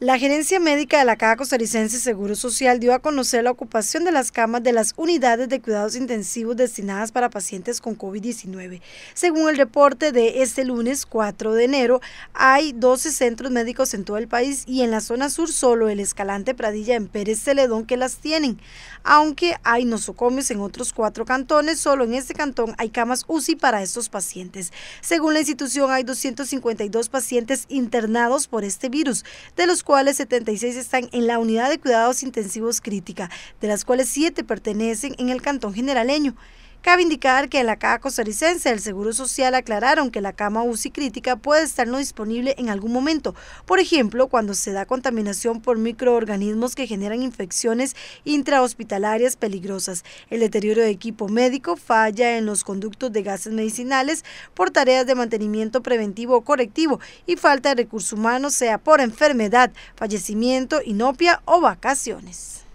La Gerencia Médica de la Caja Costarricense Seguro Social dio a conocer la ocupación de las camas de las unidades de cuidados intensivos destinadas para pacientes con COVID-19. Según el reporte de este lunes 4 de enero, hay 12 centros médicos en todo el país y en la zona sur solo el Escalante Pradilla en Pérez Celedón que las tienen, aunque hay nosocomios en otros cuatro cantones, solo en este cantón hay camas UCI para estos pacientes. Según la institución hay 252 pacientes internados por este virus, de los cuales 76 están en la unidad de cuidados intensivos crítica, de las cuales 7 pertenecen en el Cantón Generaleño. Cabe indicar que en la Caja Costarricense del Seguro Social aclararon que la cama UCI crítica puede estar no disponible en algún momento, por ejemplo, cuando se da contaminación por microorganismos que generan infecciones intrahospitalarias peligrosas, el deterioro de equipo médico, falla en los conductos de gases medicinales por tareas de mantenimiento preventivo o correctivo y falta de recursos humanos, sea por enfermedad, fallecimiento, inopia o vacaciones.